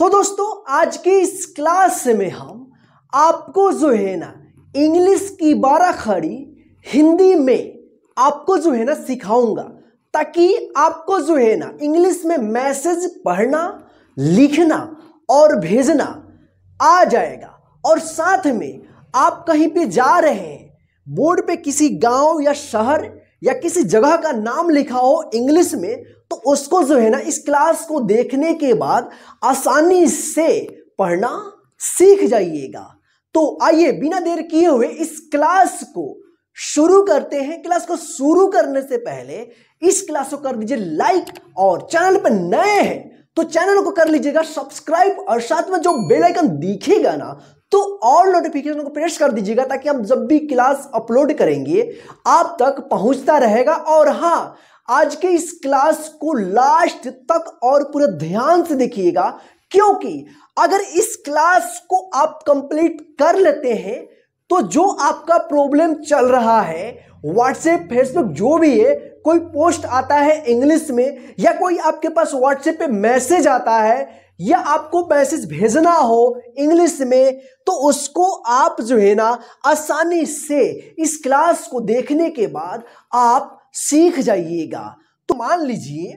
तो दोस्तों आज की इस क्लास में हम आपको जो है ना इंग्लिश की बारह खड़ी हिंदी में आपको जो है ना सिखाऊंगा ताकि आपको जो है ना इंग्लिश में मैसेज पढ़ना लिखना और भेजना आ जाएगा और साथ में आप कहीं पे जा रहे हैं बोर्ड पे किसी गांव या शहर या किसी जगह का नाम लिखा हो इंग्लिश में तो उसको जो है ना इस क्लास को देखने के बाद आसानी से पढ़ना सीख जाइएगा तो आइए बिना देर किए हुए इस क्लास को शुरू करते हैं क्लास को शुरू करने से पहले इस क्लास को कर दीजिए लाइक और चैनल पर नए हैं तो चैनल को कर लीजिएगा सब्सक्राइब और साथ में जो बेल आइकन दिखेगा ना तो और नोटिफिकेशन को प्रेस कर दीजिएगा ताकि हम जब भी क्लास अपलोड करेंगे आप तक पहुंचता रहेगा और हां आज के इस क्लास को लास्ट तक और पूरा ध्यान से देखिएगा क्योंकि अगर इस क्लास को आप कंप्लीट कर लेते हैं तो जो आपका प्रॉब्लम चल रहा है व्हाट्सएप फेसबुक जो भी है कोई पोस्ट आता है इंग्लिश में या कोई आपके पास व्हाट्सएप पे मैसेज आता है या आपको मैसेज भेजना हो इंग्लिश में तो उसको आप जो है ना आसानी से इस क्लास को देखने के बाद आप सीख जाइएगा तो मान लीजिए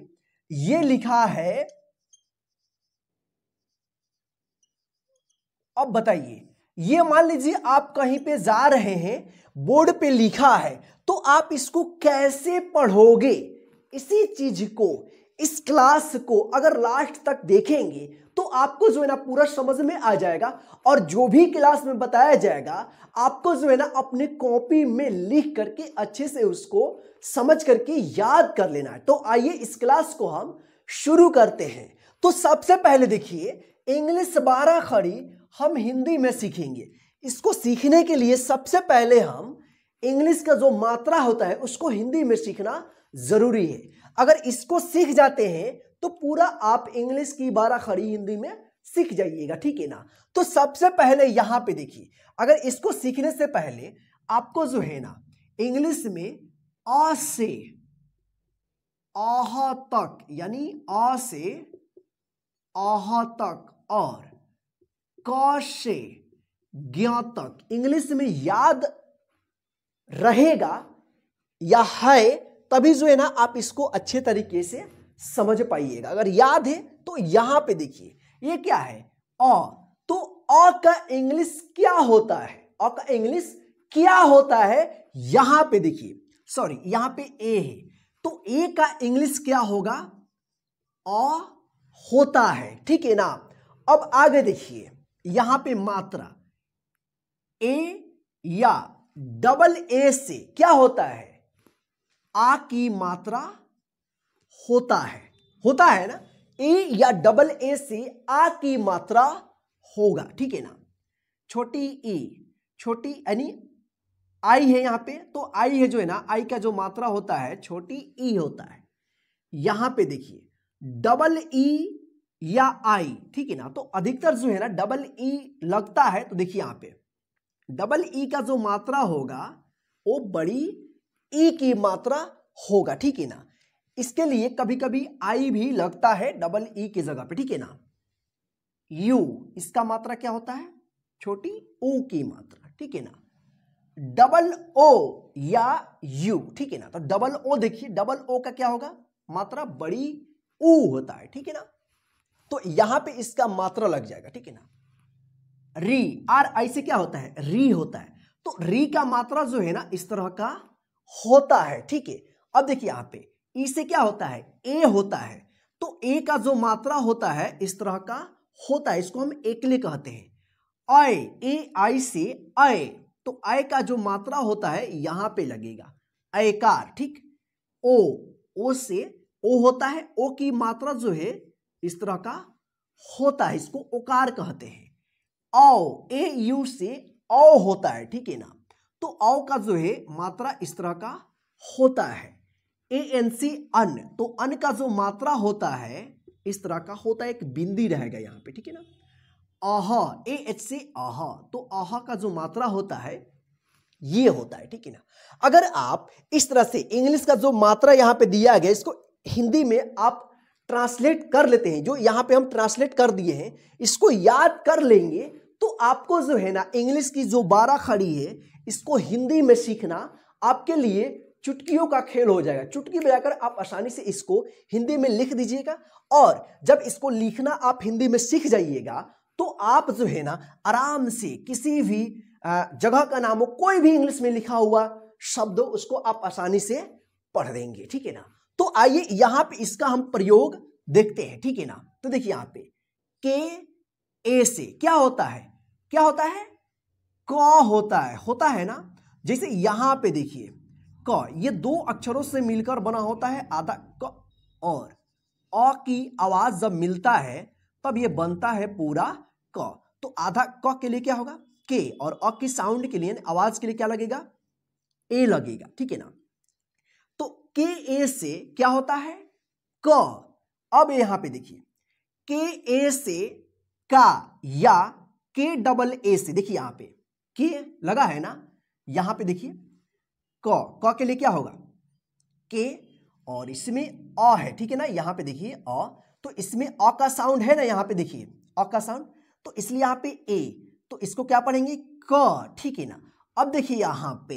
ये लिखा है अब बताइए ये मान लीजिए आप कहीं पे जा रहे हैं बोर्ड पे लिखा है तो आप इसको कैसे पढ़ोगे इसी चीज को इस क्लास को अगर लास्ट तक देखेंगे तो आपको जो है ना पूरा समझ में आ जाएगा और जो भी क्लास में बताया जाएगा आपको जो है ना अपने कॉपी में लिख करके अच्छे से उसको समझ करके याद कर लेना है तो आइए इस क्लास को हम शुरू करते हैं तो सबसे पहले देखिए इंग्लिश बारह खड़ी हम हिंदी में सीखेंगे इसको सीखने के लिए सबसे पहले हम इंग्लिश का जो मात्रा होता है उसको हिंदी में सीखना जरूरी है अगर इसको सीख जाते हैं तो पूरा आप इंग्लिश की बारह खड़ी हिंदी में सीख जाइएगा ठीक है ना तो सबसे पहले यहां पे देखिए अगर इसको सीखने से पहले आपको जो है ना इंग्लिश में आ से आहा तक यानी अ से आह तक और क से ज्ञा तक इंग्लिश में याद रहेगा या है तभी जो है ना आप इसको अच्छे तरीके से समझ पाइएगा अगर याद है तो यहां पे देखिए ये क्या है अ तो अ का इंग्लिश क्या होता है अ का इंग्लिश क्या होता है यहां पे देखिए सॉरी यहां पे ए है तो ए का इंग्लिश क्या होगा अ होता है ठीक है ना अब आगे देखिए यहां पे मात्रा ए या डबल ए से क्या होता है आ की मात्रा होता है होता है ना ए e या डबल ए से आ की मात्रा होगा ठीक है ना छोटी ई e, छोटी यानी आई है यहां पे तो आई है जो है ना आई का जो मात्रा होता है छोटी ई e होता है यहां पे देखिए डबल ई या आई ठीक है ना तो अधिकतर जो है ना डबल ई लगता है तो देखिए यहां पे डबल ई का जो मात्रा होगा वो बड़ी ई की मात्रा होगा ठीक है ना इसके लिए कभी कभी आई भी लगता है डबल ई e की जगह पे ठीक है ना यू इसका मात्रा क्या होता है छोटी ओ की मात्रा ठीक है ना डबल ओ या यू ठीक है ना तो डबल ओ देखिए डबल ओ का क्या होगा मात्रा बड़ी ऊ होता है ठीक है ना तो यहां पे इसका मात्रा लग जाएगा ठीक है ना री आर आई से क्या होता है री होता है तो री का मात्रा जो है ना इस तरह का होता है ठीक है अब देखिए यहां पे ई से क्या होता है ए होता है तो ए का जो मात्रा होता है इस तरह का होता है इसको हम एकले कहते हैं आय ए आई से आय तो आय का जो मात्रा होता है यहां पे लगेगा अयकार ठीक ओ ओ से ओ होता है ओ की मात्रा जो है इस तरह का होता है इसको ओकार कहते हैं औ ए यू से औ होता है ठीक है ना तो औ का जो है मात्रा इस तरह का होता है ए एन सी अन तो अन का जो मात्रा होता है इस तरह का होता है एक बिंदी रहेगा यहाँ पे ठीक है ना आह ए एच सी आह तो आह का जो मात्रा होता है ये होता है ठीक है ना अगर आप इस तरह से इंग्लिश का जो मात्रा यहाँ पे दिया गया इसको हिंदी में आप ट्रांसलेट कर लेते हैं जो यहाँ पे हम ट्रांसलेट कर दिए हैं इसको याद कर लेंगे तो आपको जो है ना इंग्लिश की जो बारह खड़ी है इसको हिंदी में सीखना आपके लिए चुटकियों का खेल हो जाएगा चुटकी बजाकर आप आसानी से इसको हिंदी में लिख दीजिएगा और जब इसको लिखना आप हिंदी में सीख जाइएगा तो आप जो है ना आराम से किसी भी जगह का नाम हो कोई भी इंग्लिश में लिखा हुआ शब्द उसको आप आसानी से पढ़ देंगे ठीक है ना तो आइए यहां पे इसका हम प्रयोग देखते हैं ठीक है ना तो देखिए यहां पे के ए से क्या होता है क्या होता है क होता है होता है ना जैसे यहां पे देखिए क ये दो अक्षरों से मिलकर बना होता है आधा क और अ की आवाज जब मिलता है तब ये बनता है पूरा क तो आधा क के लिए क्या होगा के और अ की साउंड के लिए आवाज के लिए क्या लगेगा ए लगेगा ठीक है ना तो के ए से क्या होता है क अब यहां पे देखिए के ए से का या के डबल ए से देखिए यहां पे के लगा है ना यहां पे देखिए क क के लिए क्या होगा के और इसमें अ है ठीक है ना यहां पे देखिए अ तो इसमें अ का साउंड है ना यहाँ पे देखिए अ का साउंड तो इसलिए यहां पे ए तो इसको क्या पढ़ेंगे क ठीक है ना अब देखिए यहां पे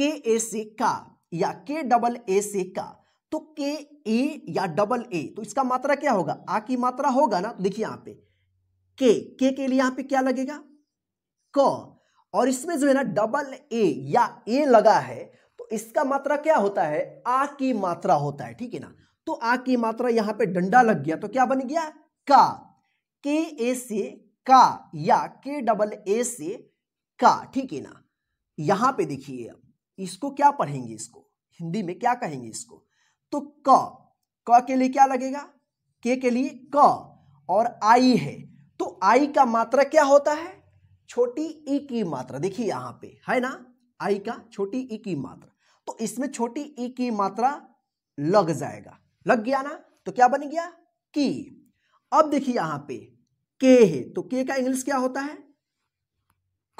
के ए से का या के डबल ए से का तो के ए या डबल ए तो इसका मात्रा क्या होगा आ की मात्रा होगा ना तो देखिए यहां पे के के के लिए यहां पे क्या लगेगा क और इसमें जो है ना डबल ए या ए लगा है तो इसका मात्रा क्या होता है आ की मात्रा होता है ठीक है ना तो आ की मात्रा यहां पे डंडा लग गया तो क्या बन गया का के ए से का या के डबल ए से का ठीक है ना यहां पे देखिए इसको क्या पढ़ेंगे इसको हिंदी में क्या कहेंगे इसको तो क क के लिए क्या लगेगा के के लिए क और आई है तो आई का मात्रा क्या होता है छोटी ई की मात्रा देखिए यहां पे है ना आई का छोटी ई की मात्रा तो इसमें छोटी ई की मात्रा लग जाएगा लग गया ना तो क्या बन गया की अब देखिए यहां पे के है तो के का इंग्लिश क्या होता है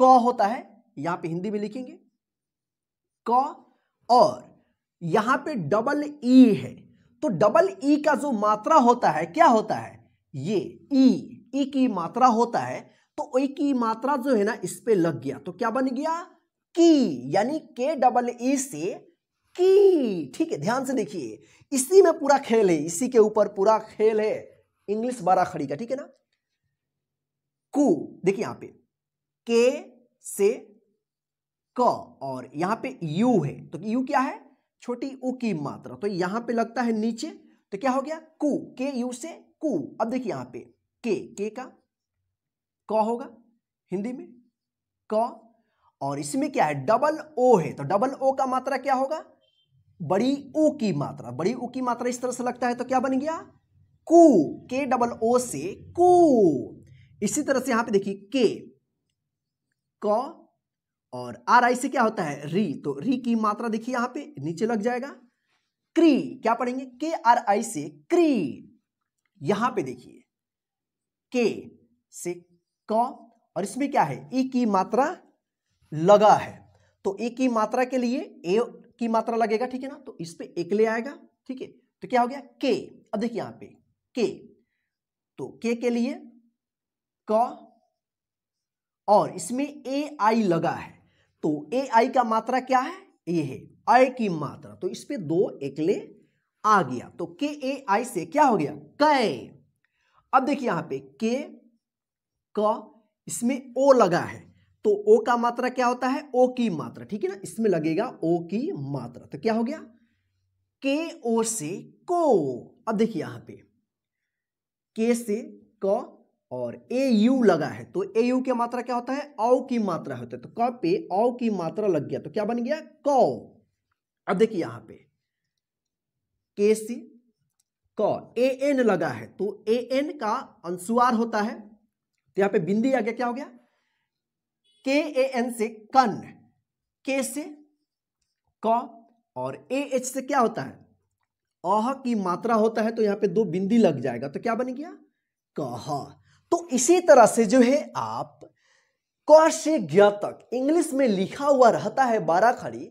क होता है यहां पे हिंदी में लिखेंगे क और यहां पे डबल ई e है तो डबल ई e का जो मात्रा होता है क्या होता है ये ई e, ई की मात्रा होता है तो ए की मात्रा जो है ना इस पे लग गया तो क्या बन गया की यानी के डबल ए से की ठीक है ध्यान से देखिए इसी में पूरा खेल है इसी के ऊपर पूरा खेल है इंग्लिश बारा खड़ी का ठीक है ना कु देखिए यहां पे के से क और यहां पे यू है तो यू क्या है छोटी ऊ की मात्रा तो यहां पे लगता है नीचे तो क्या हो गया कु के यू से कु अब देखिए यहां पे के के का क होगा हिंदी में क और इसमें क्या है डबल ओ है तो डबल ओ का मात्रा क्या होगा बड़ी ओ की मात्रा बड़ी ओ की मात्रा इस तरह से लगता है तो क्या बन गया कू के डबल ओ से कू इसी तरह से यहां पे देखिए के क और आर आई से क्या होता है री तो री की मात्रा देखिए यहां पे नीचे लग जाएगा क्री क्या पढ़ेंगे के आर आई से क्री यहां पे देखिए के से क और इसमें क्या है ई e की मात्रा लगा है तो ई e की मात्रा के लिए ए की मात्रा लगेगा ठीक है ना तो इस पे एक ले आएगा ठीक है तो क्या हो गया के अब देखिए यहां पे के तो के के लिए क और इसमें ए आई लगा है तो ए आई का मात्रा क्या है ये है आई की मात्रा तो इस पे दो ले आ गया तो के ए आई से क्या हो गया कै अब देखिए यहां पे के क इसमें ओ लगा है तो ओ का मात्रा क्या होता है ओ की मात्रा ठीक है ना इसमें लगेगा ओ की मात्रा तो क्या हो गया के ओ से को अब देखिए यहां पे के से क और ए यू लगा है तो ए यू की मात्रा क्या होता है औ की मात्रा होता है तो क पे औ की मात्रा लग गया तो क्या बन गया क अब देखिए यहां पे के से क ए एन लगा है तो ए एन का अंशुआर होता है तो यहां पे बिंदी गया क्या हो गया के ए एन से कन के से क और ए एच से क्या होता है अह की मात्रा होता है तो यहाँ पे दो बिंदी लग जाएगा तो क्या बन गया कह तो इसी तरह से जो है आप क से ज्ञ तक इंग्लिश में लिखा हुआ रहता है बारह खड़ी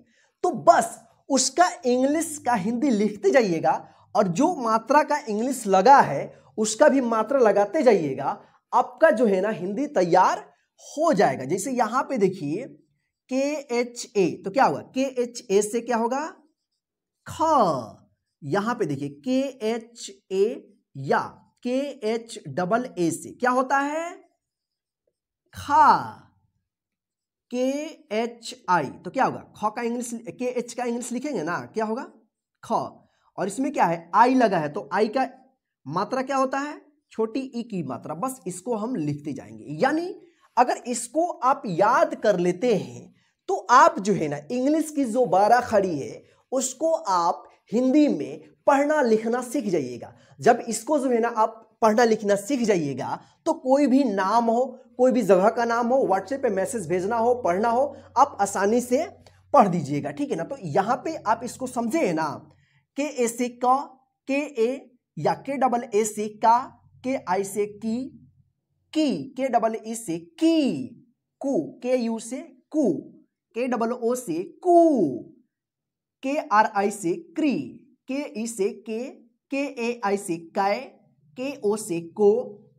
तो बस उसका इंग्लिश का हिंदी लिखते जाइएगा और जो मात्रा का इंग्लिश लगा है उसका भी मात्रा लगाते जाइएगा आपका जो है ना हिंदी तैयार हो जाएगा जैसे यहां पे देखिए के एच ए तो क्या हुआ के एच ए से क्या होगा ख यहां पे देखिए के एच ए या के एच डबल ए से क्या होता है खा के एच आई तो क्या होगा ख का इंग्लिश के एच का इंग्लिश लिखेंगे ना क्या होगा ख और इसमें क्या है आई लगा है तो आई का मात्रा क्या होता है छोटी ई की मात्रा बस इसको हम लिखते जाएंगे यानी अगर इसको आप याद कर लेते हैं तो आप जो है ना इंग्लिश की जो बारह खड़ी है उसको आप हिंदी में पढ़ना लिखना सीख जाइएगा जब इसको जो है ना आप पढ़ना लिखना सीख जाइएगा तो कोई भी नाम हो कोई भी जगह का नाम हो व्हाट्सएप पे मैसेज भेजना हो पढ़ना हो आप आसानी से पढ़ दीजिएगा ठीक है ना तो यहाँ पे आप इसको समझे ना के ए सी का के ए या के डबल ए सी का के आई से की की के डबल ई e से की कु के यू से कु के डबल ओ से कु के आर आई से क्री के ई से के के ए आई से काय के ओ से को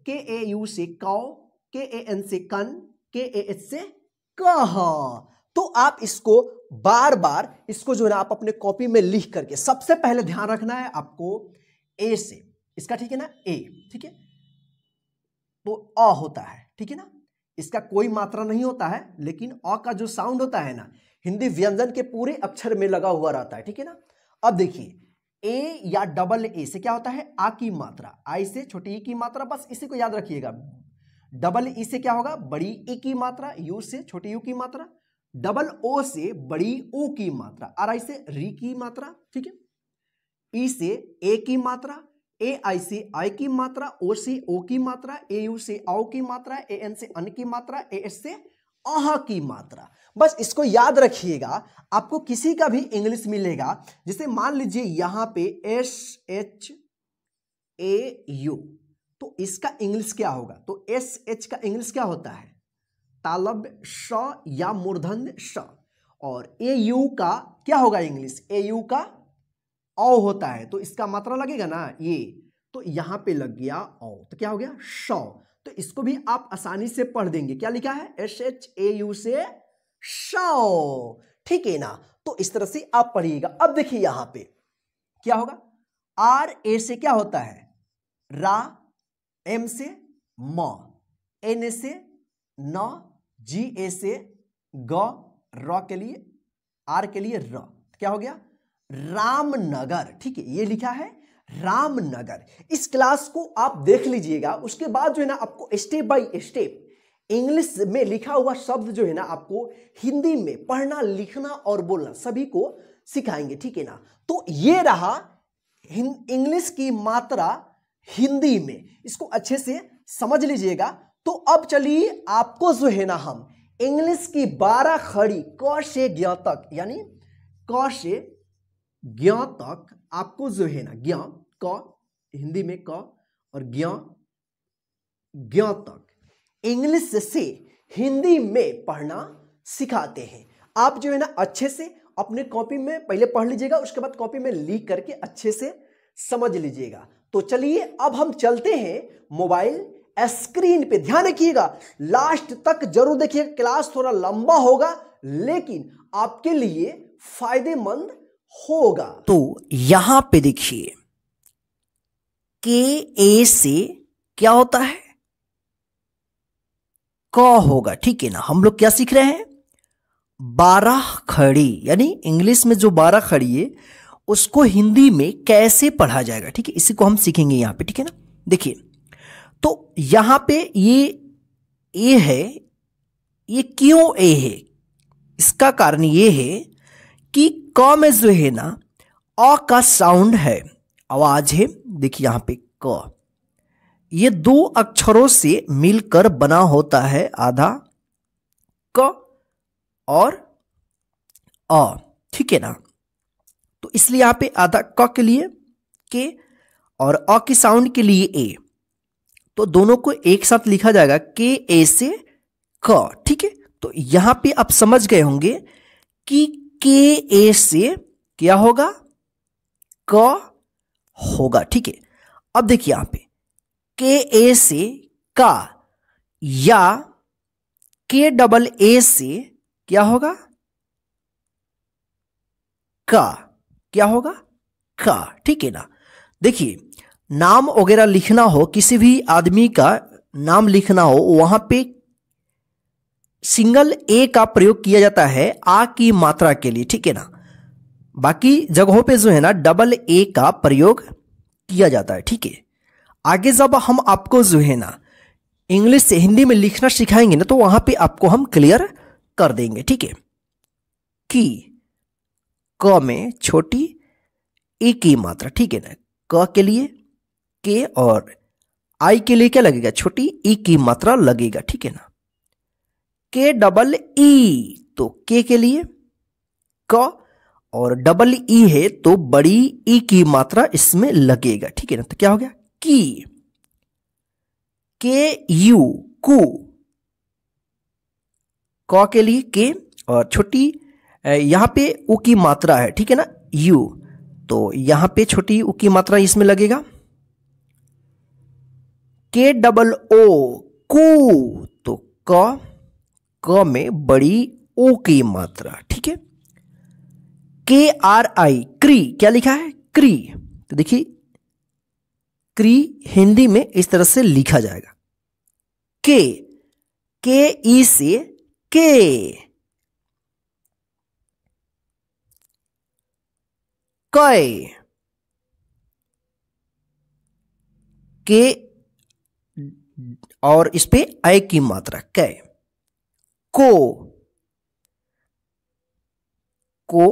के ए यू से कौ के ए एन से कन के ए एच से कह तो आप इसको बार बार इसको जो है ना आप अपने कॉपी में लिख करके सबसे पहले ध्यान रखना है आपको ए से इसका ठीक है ना ए ठीक है तो अ होता है ठीक है ना इसका कोई मात्रा नहीं होता है लेकिन अ का जो साउंड होता है ना हिंदी व्यंजन के पूरे अक्षर में लगा हुआ रहता है ठीक है ना अब देखिए ए या डबल ए से क्या होता है आ की मात्रा आई से छोटी ई e की मात्रा बस इसी को याद रखिएगा डबल ई e से क्या होगा बड़ी ई e की मात्रा यू से छोटी यू की मात्रा डबल ओ से बड़ी ओ की मात्रा आर आई से री की मात्रा ठीक है ई से ए की मात्रा ए आई सी आई की मात्रा ओ सी ओ की मात्रा ए यू से आओ की मात्रा ए एन से अन की मात्रा ए एस से अह की मात्रा बस इसको याद रखिएगा आपको किसी का भी इंग्लिश मिलेगा जैसे मान लीजिए यहां पे एस एच ए यू तो इसका इंग्लिश क्या होगा तो एस एच का इंग्लिश क्या होता है तालब श या मूर्धन श और ए यू का क्या होगा इंग्लिश ए यू का औ होता है तो इसका मात्रा लगेगा ना ये तो यहां पे लग गया औ तो क्या हो गया शव तो इसको भी आप आसानी से पढ़ देंगे क्या लिखा है एस एच ए यू से शव ठीक है ना तो इस तरह से आप पढ़िएगा अब देखिए यहां पे क्या होगा आर ए से क्या होता है रा एम से म एन ए से न जी ए से ग र के लिए आर के लिए र क्या हो गया रामनगर ठीक है ये लिखा है रामनगर इस क्लास को आप देख लीजिएगा उसके बाद जो है ना आपको स्टेप बाय स्टेप इंग्लिश में लिखा हुआ शब्द जो है ना आपको हिंदी में पढ़ना लिखना और बोलना सभी को सिखाएंगे ठीक है ना तो ये रहा इंग्लिश की मात्रा हिंदी में इसको अच्छे से समझ लीजिएगा तो अब चलिए आपको जो है ना हम इंग्लिश की बारह खड़ी क से ज्ञातक यानी क से ज्ञा तक आपको जो है ना ज्ञा क हिंदी में क और ज्ञा ज्ञा तक इंग्लिश से हिंदी में पढ़ना सिखाते हैं आप जो है ना अच्छे से अपने कॉपी में पहले पढ़ लीजिएगा उसके बाद कॉपी में लिख करके अच्छे से समझ लीजिएगा तो चलिए अब हम चलते हैं मोबाइल स्क्रीन पे ध्यान रखिएगा लास्ट तक जरूर देखिएगा क्लास थोड़ा लंबा होगा लेकिन आपके लिए फायदेमंद होगा तो यहां पे देखिए के ए से क्या होता है क होगा ठीक है ना हम लोग क्या सीख रहे हैं बारह खड़ी यानी इंग्लिश में जो बारह खड़ी है उसको हिंदी में कैसे पढ़ा जाएगा ठीक है इसी को हम सीखेंगे यहां पे ठीक है ना देखिए तो यहां पे ये ए है ये क्यों ए है इसका कारण ये है कि क में जो है ना अ का साउंड है आवाज है देखिए यहाँ पे क ये दो अक्षरों से मिलकर बना होता है आधा क और अ ठीक है ना तो इसलिए यहां पे आधा क के लिए के और अ की साउंड के लिए ए तो दोनों को एक साथ लिखा जाएगा के ए से क ठीक है तो यहां पे आप समझ गए होंगे कि के ए से क्या होगा क होगा ठीक है अब देखिए यहां पे के ए से का या के डबल ए से क्या होगा का क्या होगा का ठीक है ना देखिए नाम वगैरह लिखना हो किसी भी आदमी का नाम लिखना हो वहां पे सिंगल ए का प्रयोग किया जाता है आ की मात्रा के लिए ठीक है ना बाकी जगहों पे जो है ना डबल ए का प्रयोग किया जाता है ठीक है आगे जब हम आपको जो है ना इंग्लिश से हिंदी में लिखना सिखाएंगे ना तो वहां पे आपको हम क्लियर कर देंगे ठीक है की क में छोटी ए की मात्रा ठीक है ना क के लिए के और आई के लिए क्या लगेगा छोटी ई की मात्रा लगेगा ठीक है ना के डबल ई तो के के लिए क और डबल ई e है तो बड़ी ई e की मात्रा इसमें लगेगा ठीक है ना तो क्या हो गया की के यू कु क के लिए के और छोटी यहां पे उ की मात्रा है ठीक है ना यू तो यहां पे छोटी उ की मात्रा इसमें लगेगा के डबल ओ कु तो क क में बड़ी ओ की मात्रा ठीक है के आर आई क्री क्या लिखा है क्री तो देखिए क्री हिंदी में इस तरह से लिखा जाएगा के के ई से के कई के और इस पे अय की मात्रा कै को को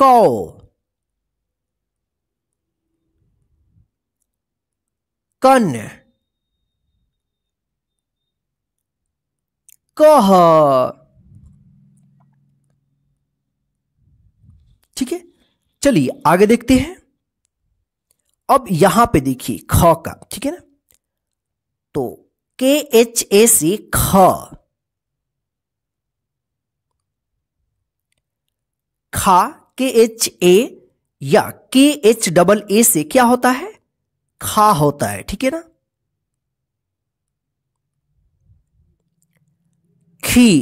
कौ कन कह ठीक है चलिए आगे देखते हैं अब यहां पे देखिए ख का ठीक है ना तो के एच ए सी ख खा के एच ए या के एच डबल ए से क्या होता है खा होता है ठीक है ना खी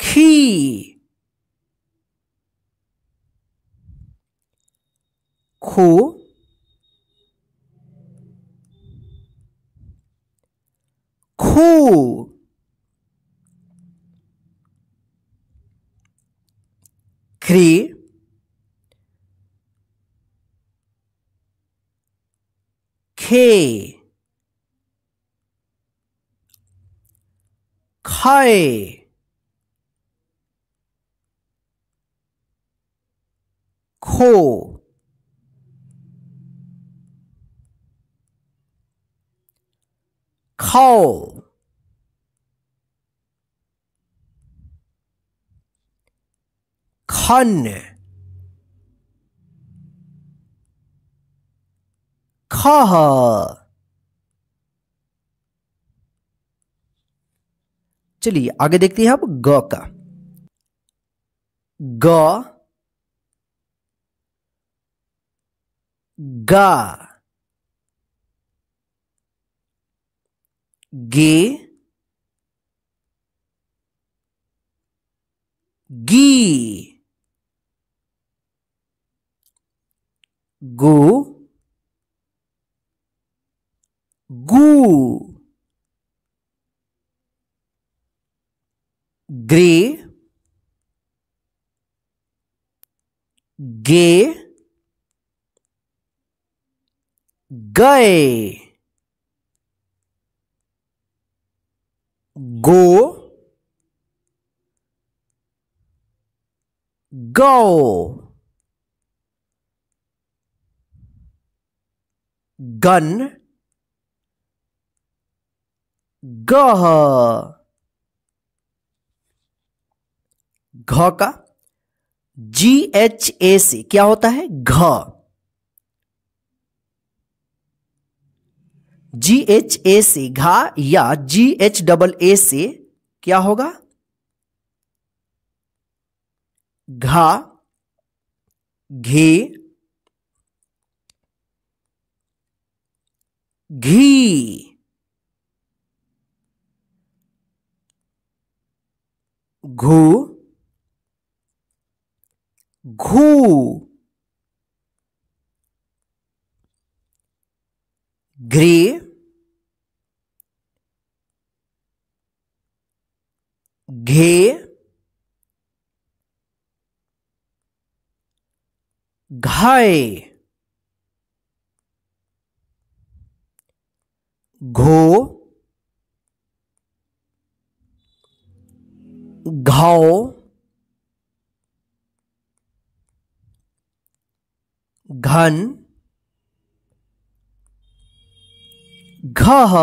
खी खो cool. Three, K, Kai, Ko. coal. Con. Call. चलिए आगे देखते हैं अब ग का ग गा गे गी गो गू ग्रे गे गए go go gun गह घ का जी एच ए सी क्या होता है घ जी एच ए से घा या जी एच डबल ए से क्या होगा घा घे घी घू घू घ्री घे घाए घो घाओ घन घह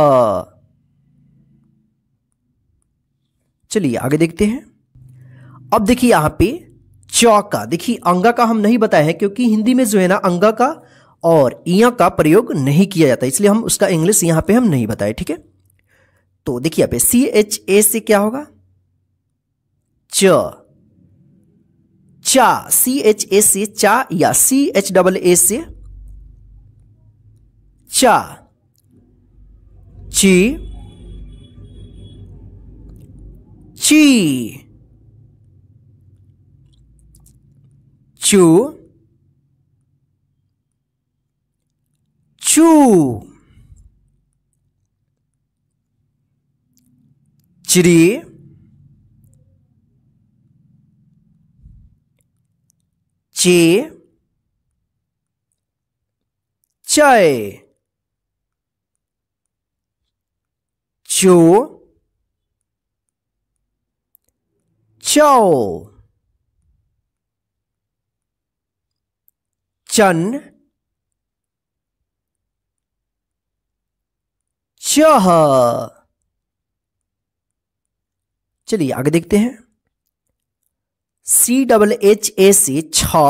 चलिए आगे देखते हैं अब देखिए यहां पे च का देखिए अंगा का हम नहीं बताए हैं क्योंकि हिंदी में जो है ना अंगा का और इया का प्रयोग नहीं किया जाता इसलिए हम उसका इंग्लिश यहां पे हम नहीं बताए ठीक है तो देखिए यहां पे सी एच ए से क्या होगा च चा सी एच ए से चा या सी एच डबल ए से चा ची ची चू चू चिड़ी चे चय चू चौ चन चह चलिए आगे देखते हैं सी डबल एच ए सी छ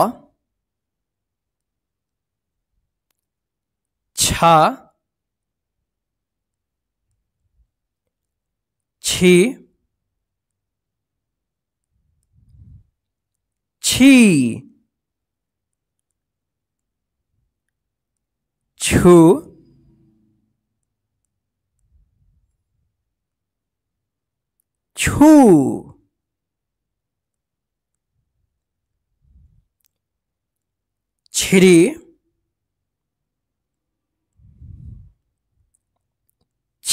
छी छी छू छू छिरी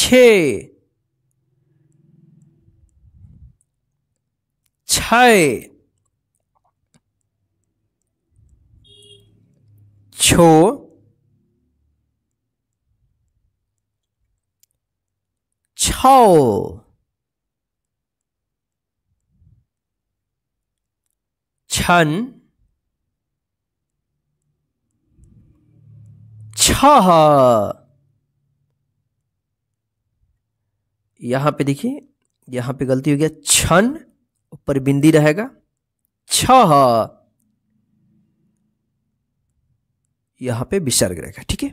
छे छय छो छो छन छह यहां पे देखिए यहां पे गलती हो गया छन ऊपर बिंदी रहेगा छह यहां पे विसर्ग रहेगा ठीक है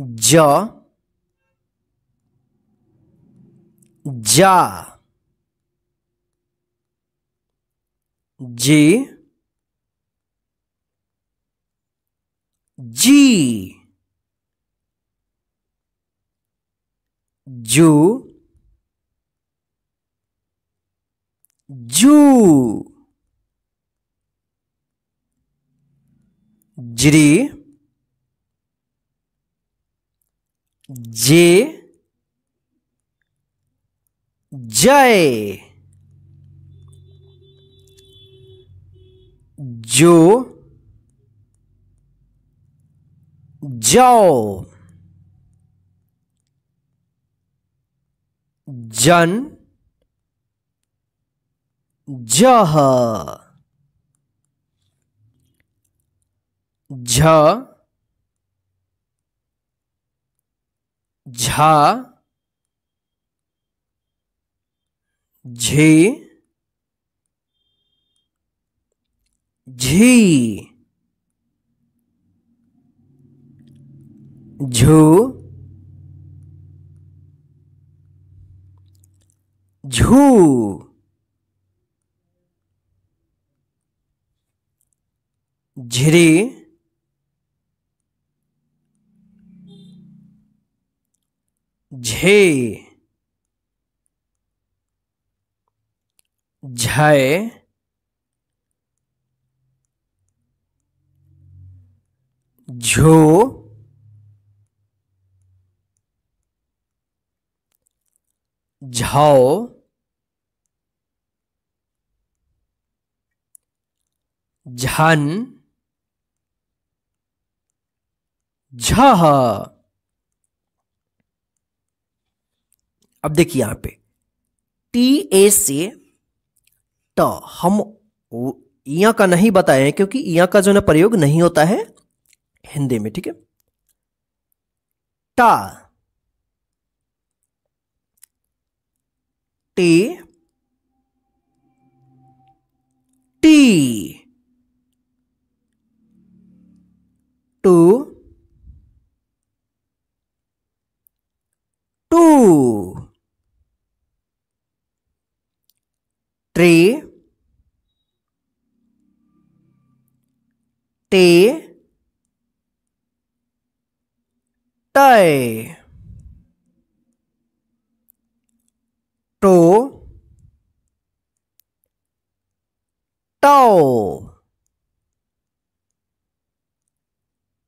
ज जा जी जी जू जू ज्री जे जय जो जाओ जन जहा झ झा झे झी झो झू झिरी झे झय झो झाओ झन झ अब देखिए यहां पे टी ए से ट हम इया का नहीं बताए हैं क्योंकि इया का जो ना प्रयोग नहीं होता है हिंदी में ठीक है टा T T two two Three, tay tie two, tau,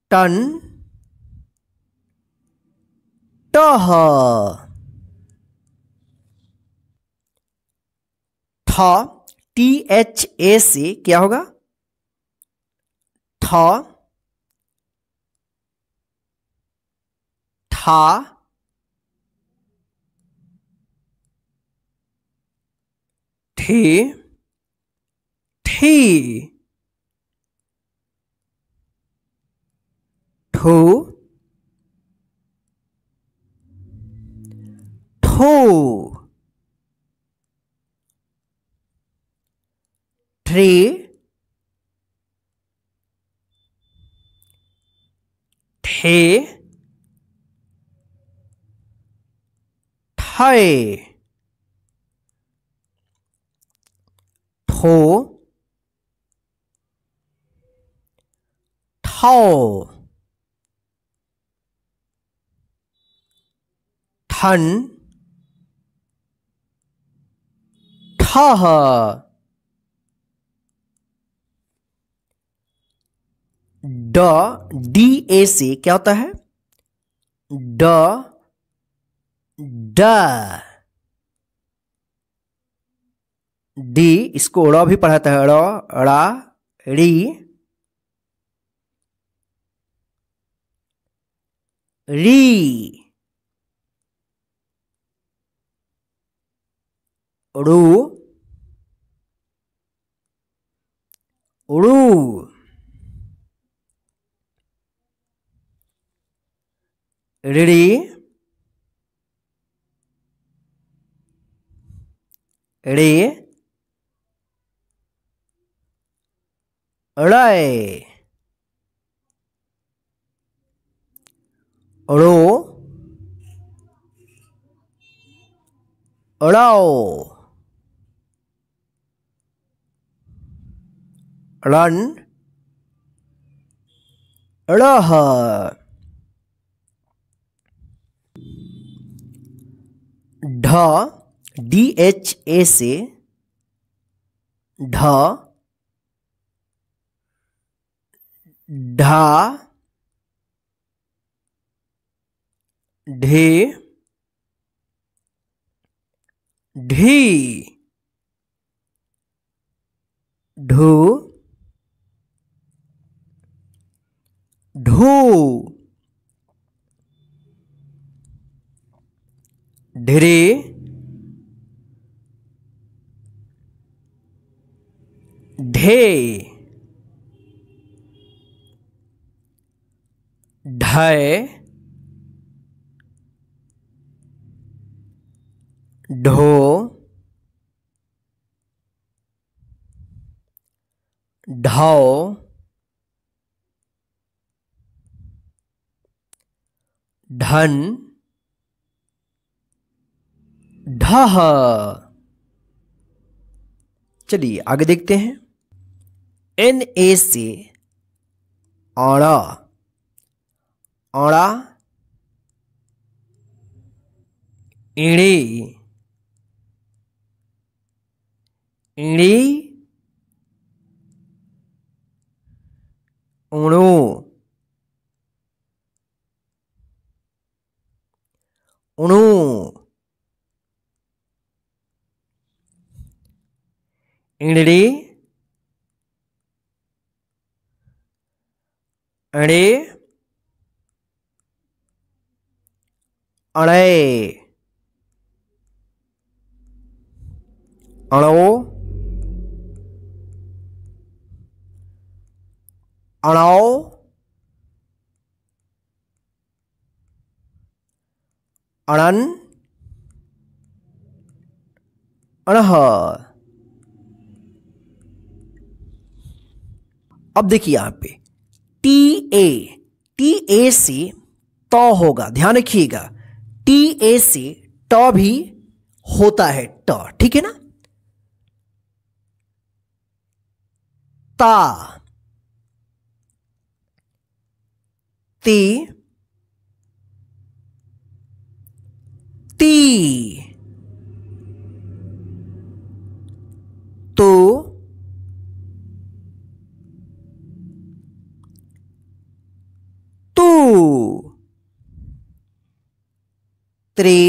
ton toh थ टी एच ए से क्या होगा थ था थे थे ठो ठो three ठे ठय ठो ठौ ठन ठह ड डी ए से क्या होता है ड ड डी इसको अड़ भी पढ़ाता है अड़ अड़ा री री रू रू ऋणी रे ड़य ड़ो ड़ाओ रण ड़ह ढ डी एच ए से ढ ढा ढे ढी ढू ढू ढेरे ढे ढय ढो ढाओ ढन ढह चलिए आगे देखते हैं एन ए से आड़ा आड़ा इणे इणे उणो उणो इड़ी अड़े अड़े अणो अणाओ अणन अणह अब देखिए यहां पे टी ए टी ए से त होगा ध्यान रखिएगा टी ए से ट भी होता है ट ठीक है ना ता ती ती तो रे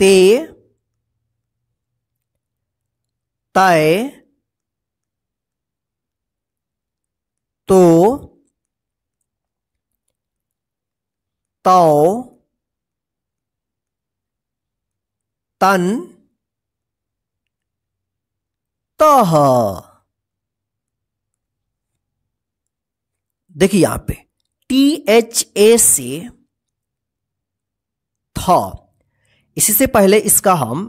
ते तय तो तौ तन तह देखिए यहां पे टी एच ए से थ इसी से पहले इसका हम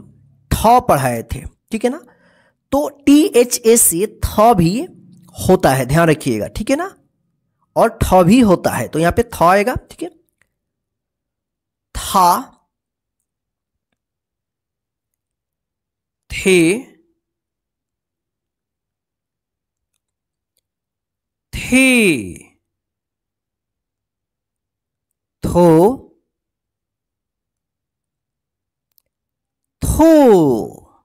थ पढ़ाए थे ठीक है ना तो टी एच ए से थ भी होता है ध्यान रखिएगा ठीक है ना और थ भी होता है तो यहां पे थ आएगा ठीक है था थे थे 토, 토,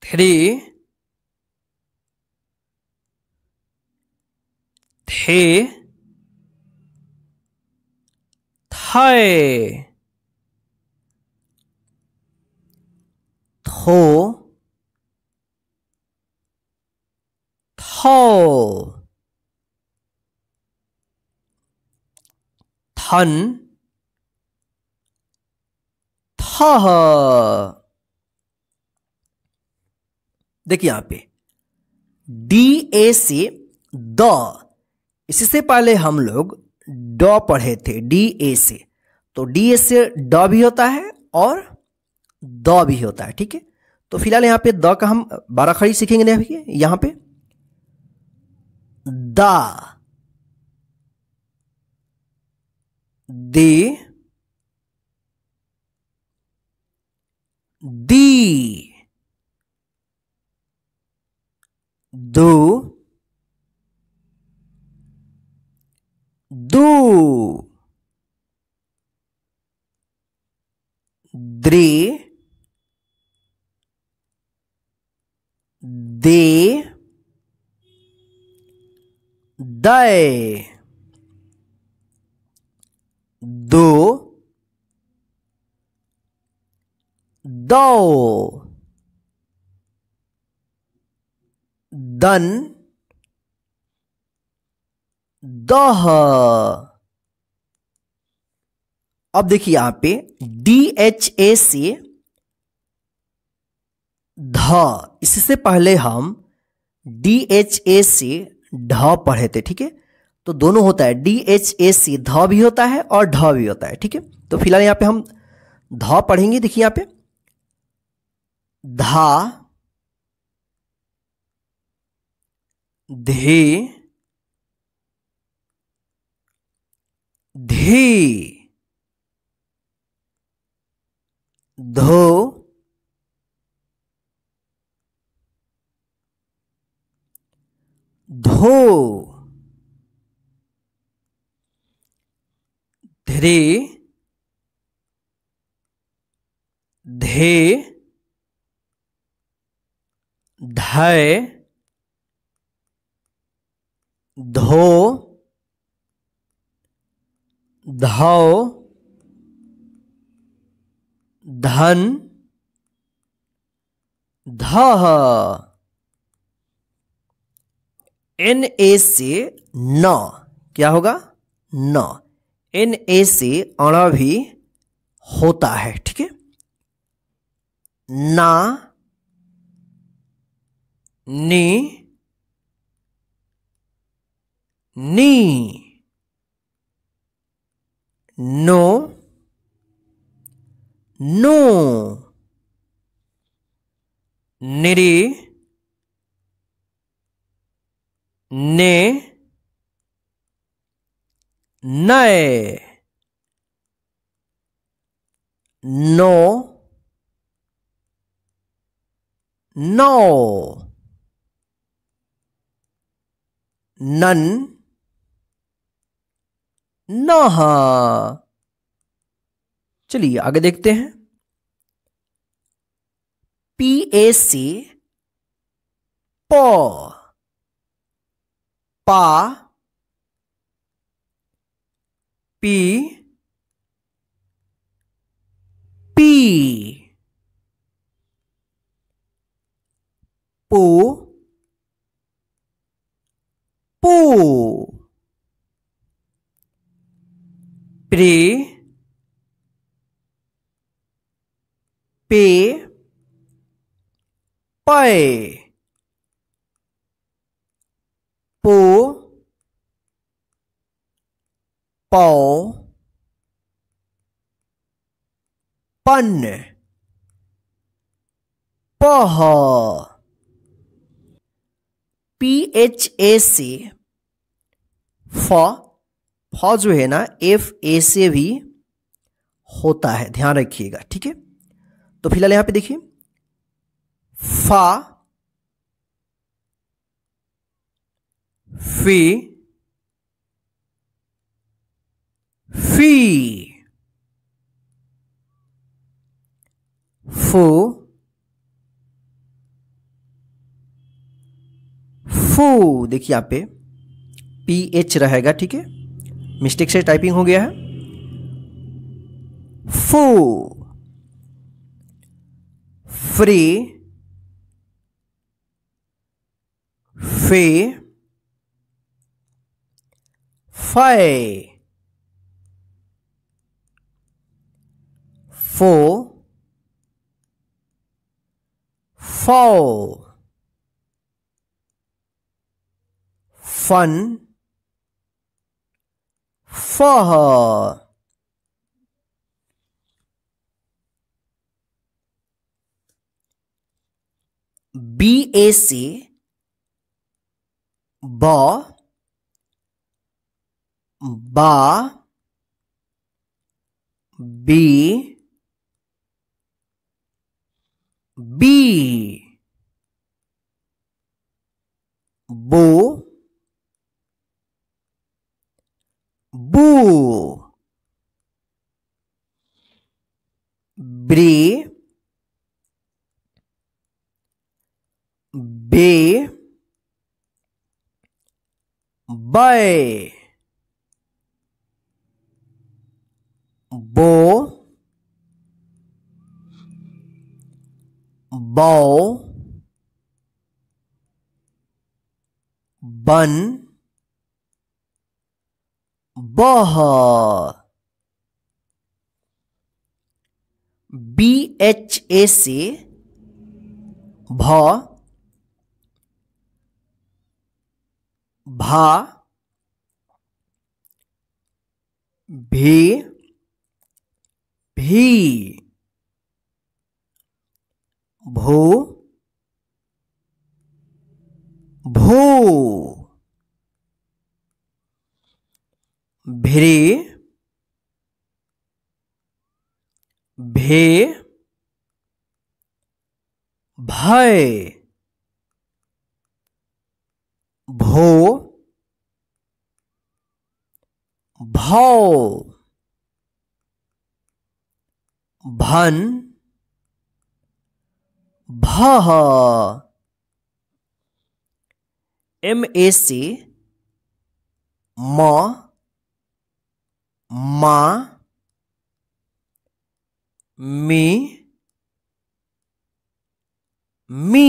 대리, 대, 타에, 토, 터, थन थह देखिए यहां पे डी ए से द इससे पहले हम लोग ड पढ़े थे डी ए से तो डी ए से ड भी होता है और द भी होता है ठीक है तो फिलहाल यहां पे द का हम बारह खड़ी सीखेंगे नहीं अभी यहां पे दा they the do do dre they they दो दो दन दह अब देखिए यहां पे डी एच ए से ध इससे पहले हम डी एच ए से ढ पढ़े थे ठीक है तो दोनों होता है डी एच ए सी ध भी होता है और ढ भी होता है ठीक है तो फिलहाल यहां पे हम ध पढ़ेंगे देखिए यहां पे धा धे धी धो धो ध्रे धे धय धो धौ धन ध एन ए से न क्या होगा न एन ए से अणा भी होता है ठीक है ना नी नी नो नो निरी ने नए नो नौ नन नहा चलिए आगे देखते हैं पी ए सी पा P P Po Po Pre Pe Pai Po पौ पन्न पह पी एच ए से फ फ जो है ना एफ ए से भी होता है ध्यान रखिएगा ठीक है तो फिलहाल यहां पे देखिए फा फी फी फो फू देखिए यहाँ पे पी एच रहेगा ठीक है मिस्टेक से टाइपिंग हो गया है फू फ्री फे फाई four, fall, fun, for her. BAC ba ba b B Bo Boo Bree Be. Bye. Bo बौ बन बह बी एच ए से भ भा भी भी भू भू भ्री भे भय भो भौ भन भह एम ए सी म मा मी मी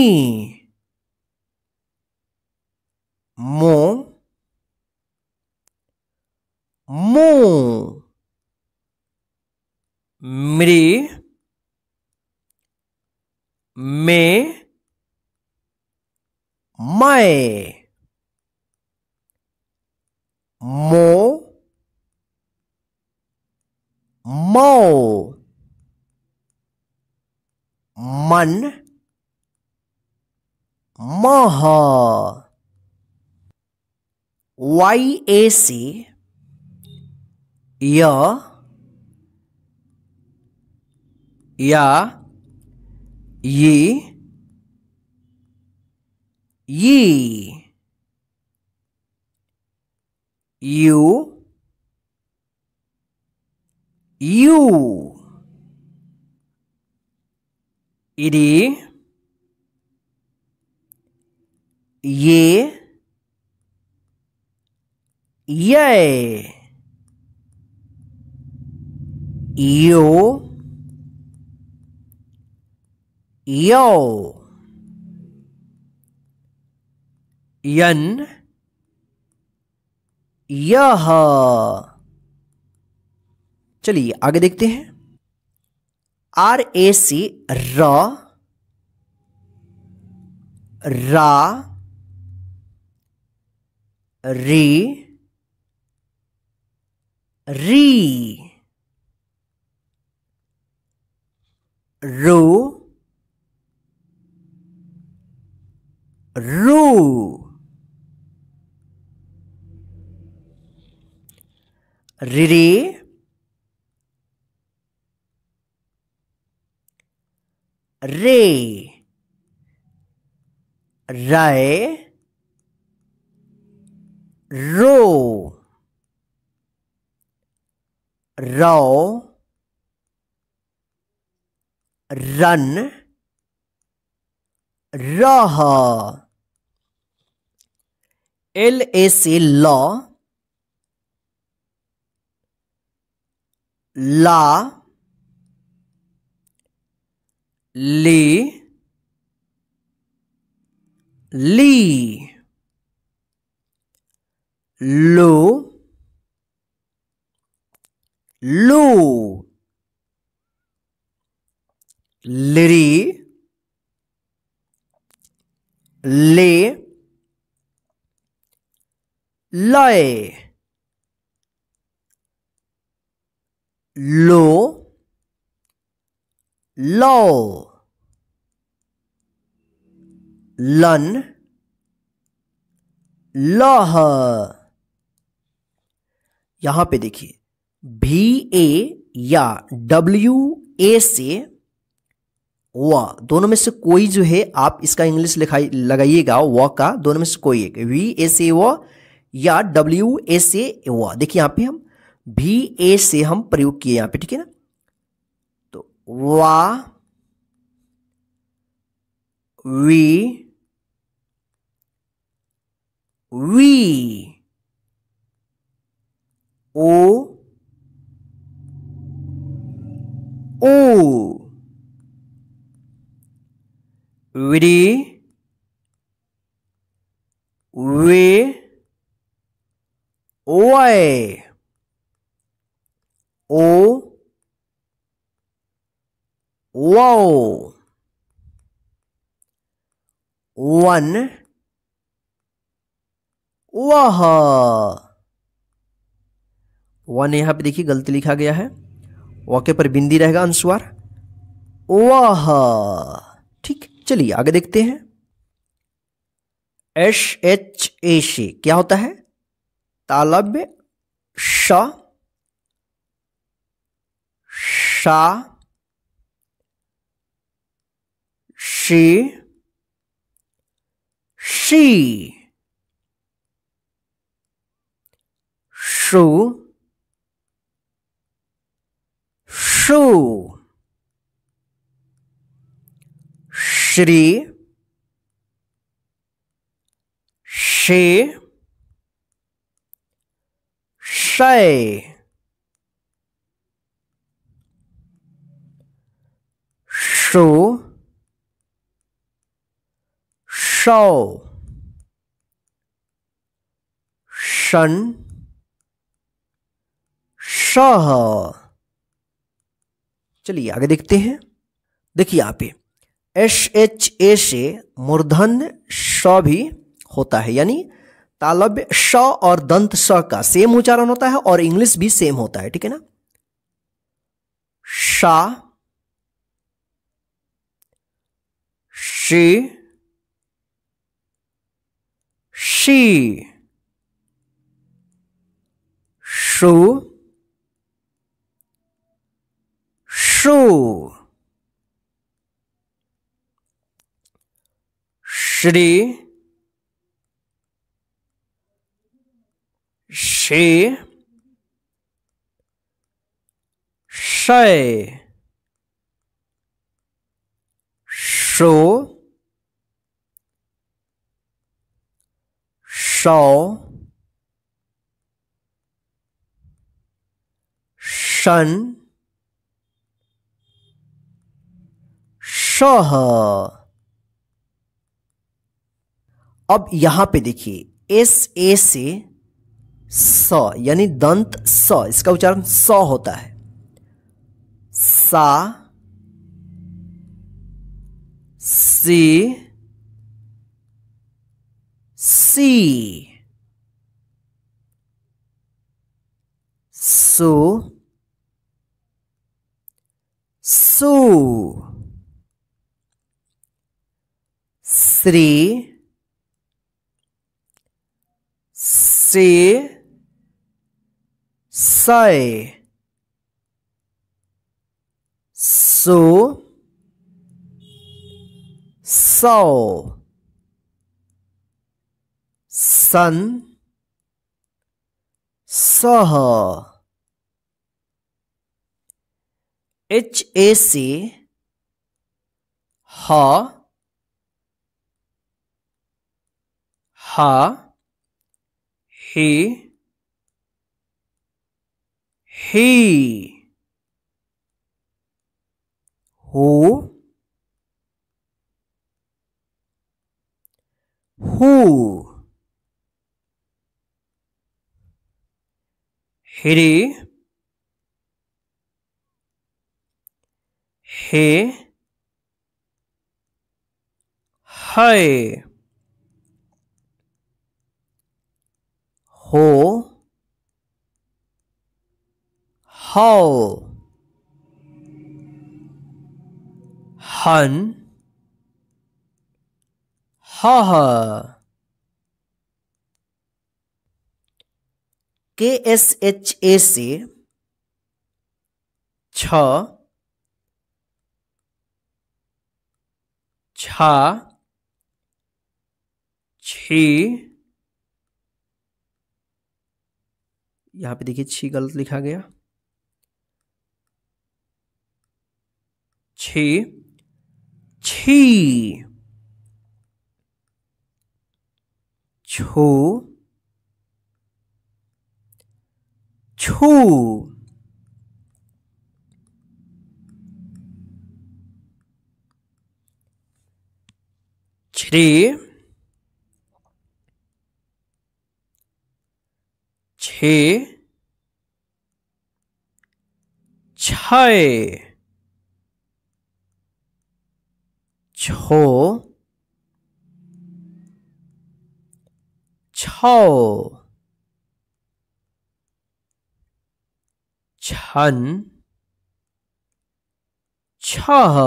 मो मो मृ मे मै मो मौ मन मह वाई ए सी या, या ये ये यू यू इरे ये ये यो यो यन यह चलिए आगे देखते हैं आर ए सी र रा री री रू ru riri re rae ro रो रन रह एल ए सी लॉ ला ली ली लो लो लिरी ले लय लो लौ लन लह यहां पे देखिए भी ए या डब्ल्यू ए से व दोनों में से कोई जो है आप इसका इंग्लिश लिखाई लगाइएगा व का दोनों में से कोई एक वी ए से व या डब्ल्यू ए से एवा देखिए यहां पे हम भी ए से हम प्रयोग किए यहां पे ठीक है ना तो वा वी वी ओ ओ विरी वे ओए ओ वो वन वह वन यहां पे देखिए गलती लिखा गया है वाक्य पर बिंदी रहेगा अनुस्वार वह ठीक चलिए आगे देखते हैं एस एच ए सी क्या होता है তালব স সা সি সি সু সু শ্রী সে Shay. Shu. Shou. Shen. Shah. चलिए आगे देखते हैं देखिए आप पे एस एच ए से मूर्धन्य श भी होता है यानी तालव्य श और दंत स का सेम उच्चारण होता है और इंग्लिश भी सेम होता है ठीक है ना शा शी शी शु शु श्री शय शो शौ शन शह अब यहां पे देखिए एस ए से स यानी दंत स इसका उच्चारण स होता है सा सी सी सु सु Shri Shri say so soul sun saw h a c ha ha he he who who he he hi ho how hun ha ha k s h a c छ छा छी यहां पे देखिए छी गलत लिखा गया छ छी छो छू छ्रे छे छय छो छो छन छह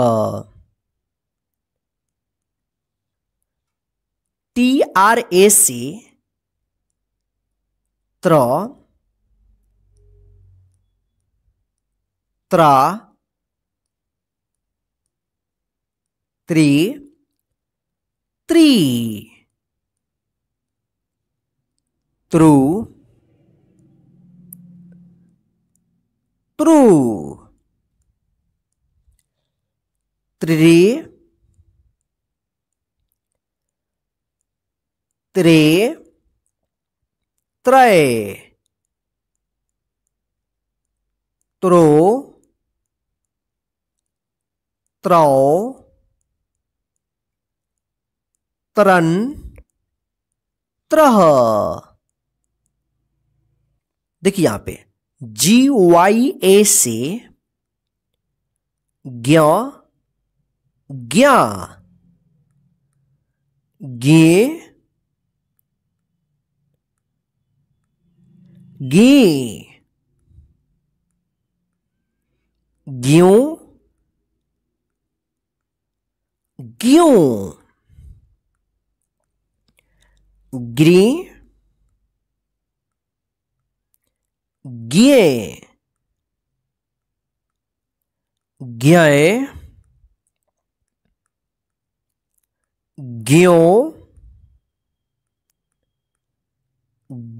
टी आर ए सी त्र त्रा three, three. True, true. Three, three, three. True, true. त्रन त्रह देखिए यहां पे जी वाई ए से ज्ञ ज्ञा गे गे ग्यों ग्यों ग्री गिए गए ग्यो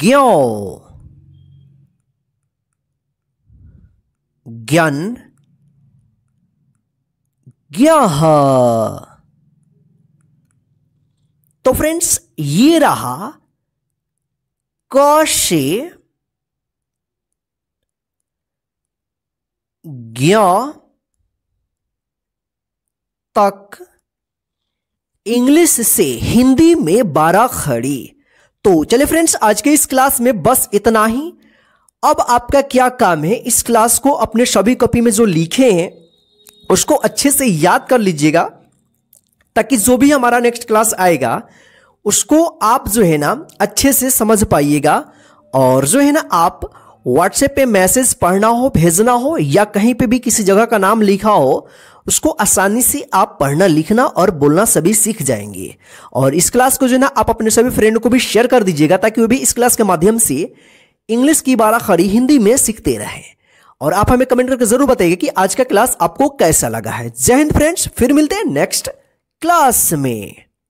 ग्यो ज्ञन ग्या तो फ्रेंड्स ये रहा क से ज्ञ तक इंग्लिश से हिंदी में बारह खड़ी तो चले फ्रेंड्स आज के इस क्लास में बस इतना ही अब आपका क्या काम है इस क्लास को अपने सभी कॉपी में जो लिखे हैं उसको अच्छे से याद कर लीजिएगा ताकि जो भी हमारा नेक्स्ट क्लास आएगा उसको आप जो है ना अच्छे से समझ पाइएगा और जो है ना आप व्हाट्सएप पे मैसेज पढ़ना हो भेजना हो या कहीं पे भी किसी जगह का नाम लिखा हो उसको आसानी से आप पढ़ना लिखना और बोलना सभी सीख जाएंगे और इस क्लास को जो है ना आप अपने सभी फ्रेंड को भी शेयर कर दीजिएगा ताकि वो भी इस क्लास के माध्यम से इंग्लिश की बारा खड़ी हिंदी में सीखते रहें और आप हमें कमेंट करके जरूर बताइए कि आज का क्लास आपको कैसा लगा है जय हिंद फ्रेंड्स फिर मिलते हैं नेक्स्ट क्लास में